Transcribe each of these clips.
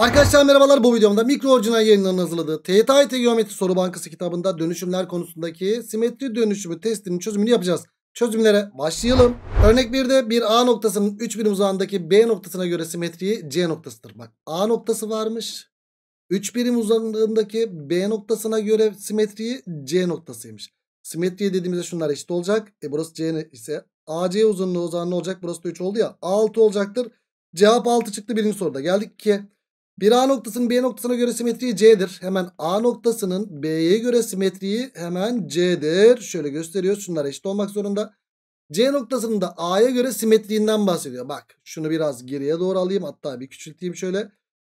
Arkadaşlar merhabalar bu videomda mikro orijinal yayınlarının hazırladığı TYT Geometri Soru Bankası kitabında dönüşümler konusundaki simetri dönüşümü testinin çözümünü yapacağız. Çözümlere başlayalım. Örnek 1'de bir A noktasının 3 birim uzağındaki B noktasına göre simetriği C noktasıdır. Bak A noktası varmış. 3 birim uzağındaki B noktasına göre simetriği C noktasıymış. Simetriye dediğimizde şunlar eşit olacak. E burası C ise AC uzunluğu o ne olacak? Burası da 3 oldu ya. 6 olacaktır. Cevap 6 çıktı birinci soruda. Geldik 2'ye. Bir A noktasının B noktasına göre simetriği C'dir. Hemen A noktasının B'ye göre simetriği hemen C'dir. Şöyle gösteriyoruz. Şunlar eşit olmak zorunda. C noktasının da A'ya göre simetriğinden bahsediyor. Bak şunu biraz geriye doğru alayım. Hatta bir küçülteyim şöyle.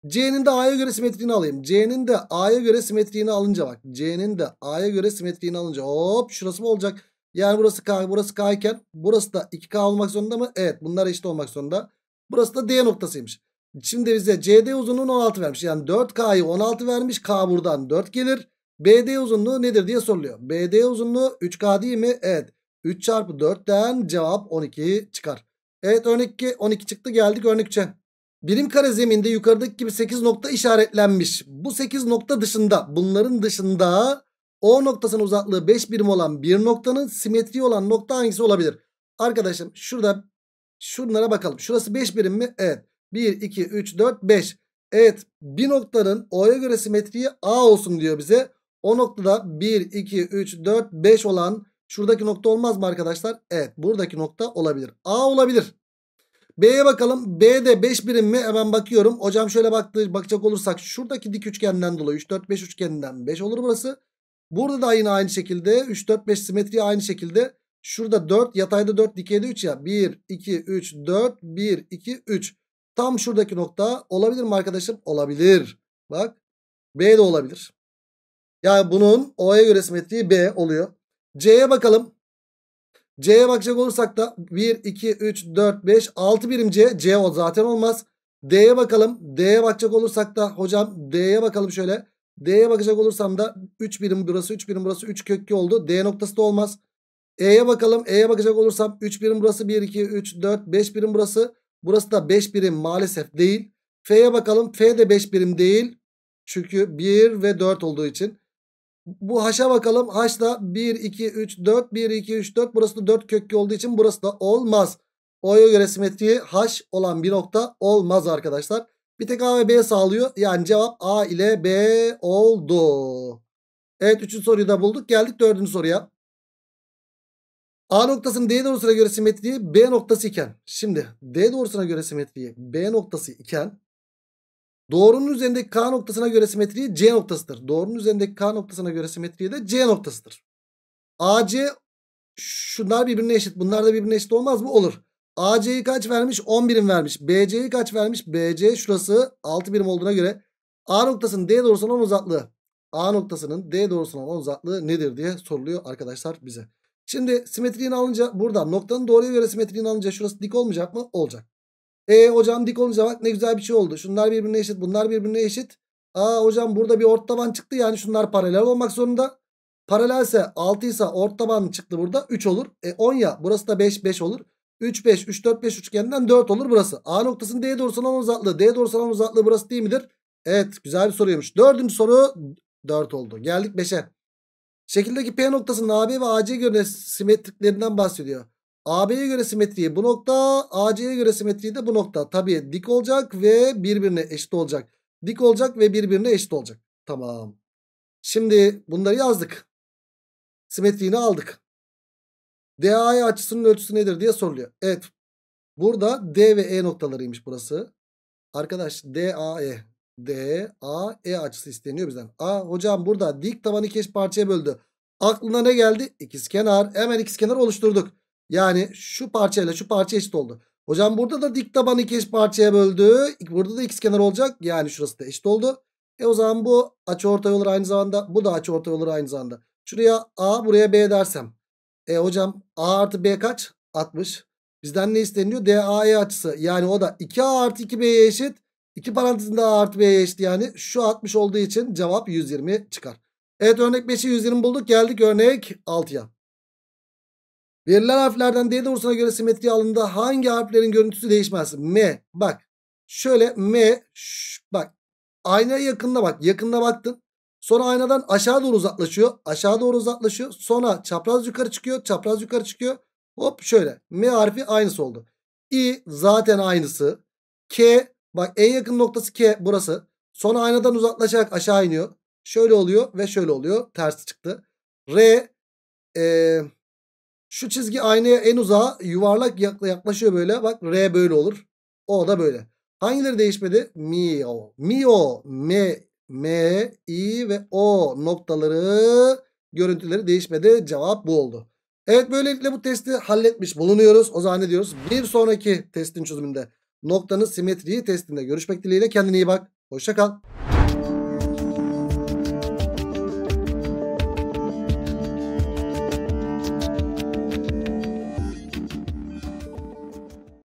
C'nin de A'ya göre simetriğini alayım. C'nin de A'ya göre simetriğini alınca bak. C'nin de A'ya göre simetriğini alınca hop şurası mı olacak? Yani burası K, burası K iken burası da 2K olmak zorunda mı? Evet bunlar eşit olmak zorunda. Burası da D noktasıymış. Şimdi bize CD uzunluğunu 16 vermiş. Yani 4K'yı 16 vermiş. K buradan 4 gelir. BD uzunluğu nedir diye soruluyor. BD uzunluğu 3K değil mi? Evet. 3 çarpı 4'ten cevap 12 çıkar. Evet örnek 2 12 çıktı geldik örnek 3'e. Birim kare zeminde yukarıdaki gibi 8 nokta işaretlenmiş. Bu 8 nokta dışında bunların dışında O noktasının uzaklığı 5 birim olan bir noktanın simetri olan nokta hangisi olabilir? Arkadaşım şurada şunlara bakalım. Şurası 5 birim mi? Evet. 1, 2, 3, 4, 5. Evet bir noktanın O'ya göre simetriği A olsun diyor bize. O noktada 1, 2, 3, 4, 5 olan şuradaki nokta olmaz mı arkadaşlar? Evet buradaki nokta olabilir. A olabilir. B'ye bakalım. B'de 5 birim mi? Hemen bakıyorum. Hocam şöyle baktı, bakacak olursak şuradaki dik üçgenden dolayı 3, 4, 5 üçgeninden 5 olur burası. Burada da yine aynı şekilde 3, 4, 5 simetriği aynı şekilde. Şurada 4 yatayda 4 dikeyde 3 ya. 1, 2, 3, 4, 1, 2, 3. Tam şuradaki nokta olabilir mi arkadaşım? Olabilir. Bak B de olabilir. Yani bunun O'ya göre simetriği B oluyor. C'ye bakalım. C'ye bakacak olursak da 1, 2, 3, 4, 5, 6 birim C. C o zaten olmaz. D'ye bakalım. D'ye bakacak olursak da hocam D'ye bakalım şöyle. D'ye bakacak olursam da 3 birim burası 3 birim burası 3 kökü oldu. D noktası da olmaz. E'ye bakalım. E'ye bakacak olursam 3 birim burası 1, 2, 3, 4, 5 birim burası. Burası da 5 birim maalesef değil. F'ye bakalım. F de 5 birim değil. Çünkü 1 ve 4 olduğu için. Bu haşa bakalım. Haş da 1, 2, 3, 4. 1, 2, 3, 4. Burası da 4 köklü olduğu için burası da olmaz. O'ya göre simetriği haş olan bir nokta olmaz arkadaşlar. Bir tek A ve B sağlıyor. Yani cevap A ile B oldu. Evet 3. soruyu da bulduk. Geldik 4. soruya. A noktasının D doğrusuna göre simetriği B noktası iken. Şimdi D doğrusuna göre simetriği B noktası iken doğrunun üzerindeki K noktasına göre simetriği C noktasıdır. Doğrunun üzerindeki K noktasına göre simetriği de C noktasıdır. AC şunlar birbirine eşit. Bunlar da birbirine eşit olmaz mı? Olur. AC'yi kaç vermiş? 10 birim vermiş. BC'yi kaç vermiş? BC şurası 6 birim olduğuna göre A noktasının D doğrusundan uzaklığı. A noktasının D doğrusundan uzaklığı nedir diye soruluyor arkadaşlar bize. Şimdi simetriğini alınca burada noktanın doğruya göre simetriğini alınca şurası dik olmayacak mı? Olacak. E hocam dik olunca bak ne güzel bir şey oldu. Şunlar birbirine eşit bunlar birbirine eşit. Aa hocam burada bir ort taban çıktı yani şunlar paralel olmak zorunda. Paralelse 6 ise ort taban çıktı burada 3 olur. E 10 ya burası da 5 5 olur. 3 5 3 4 5 üçgeninden 4 olur burası. A noktasının D'ye doğrusundan uzaklığı. D'ye doğrusundan uzaklığı burası değil midir? Evet güzel bir soruymuş. Dördüncü soru 4 oldu. Geldik 5'e. Şekildeki P noktasının AB ve AC göre simetriklerinden bahsediyor. AB'ye göre simetriği bu nokta, AC'ye göre simetriği de bu nokta. Tabii dik olacak ve birbirine eşit olacak. Dik olacak ve birbirine eşit olacak. Tamam. Şimdi bunları yazdık. Simetriğini aldık. DAE açısının ölçüsü nedir diye soruluyor. Evet. Burada D ve E noktalarıymış burası. Arkadaş DAE D, A, E açısı isteniyor bizden. A hocam burada dik tabanı iki eş parçaya böldü. Aklına ne geldi? İkizkenar. Hemen ikizkenar oluşturduk. Yani şu parçayla şu parça eşit oldu. Hocam burada da dik tabanı iki eş parçaya böldü. Burada da ikizkenar olacak. Yani şurası da eşit oldu. E o zaman bu açı ortay olur aynı zamanda. Bu da açı ortay olur aynı zamanda. Şuraya A buraya B dersem. E hocam A artı B kaç? 60. Bizden ne isteniyor? DAE açısı. Yani o da 2A artı 2B'ye eşit. İki parantezin daha artı B'ye eşit yani. Şu 60 olduğu için cevap 120 çıkar. Evet örnek 5'i 120 bulduk. Geldik örnek 6'ya. Verilen harflerden D doğrusuna göre simetri alanında hangi harflerin görüntüsü değişmez? M. Bak. Şöyle M. Şş, bak. Aynaya yakında bak. Yakında baktın. Sonra aynadan aşağı doğru uzaklaşıyor. Aşağı doğru uzaklaşıyor. Sonra çapraz yukarı çıkıyor. Çapraz yukarı çıkıyor. Hop şöyle. M harfi aynısı oldu. I zaten aynısı. K Bak en yakın noktası K burası. Sonra aynadan uzaklaşarak aşağı iniyor. Şöyle oluyor ve şöyle oluyor. Ters çıktı. R e, şu çizgi aynaya en uzağa yuvarlak yaklaşıyor böyle. Bak R böyle olur. O da böyle. Hangileri değişmedi? Mio. Mio. M. M. I ve O noktaları görüntüleri değişmedi. Cevap bu oldu. Evet böylelikle bu testi halletmiş bulunuyoruz. O zaman ne Bir sonraki testin çözümünde noktanın simetriği testinde görüşmek dileğiyle kendine iyi bak. hoşça kal.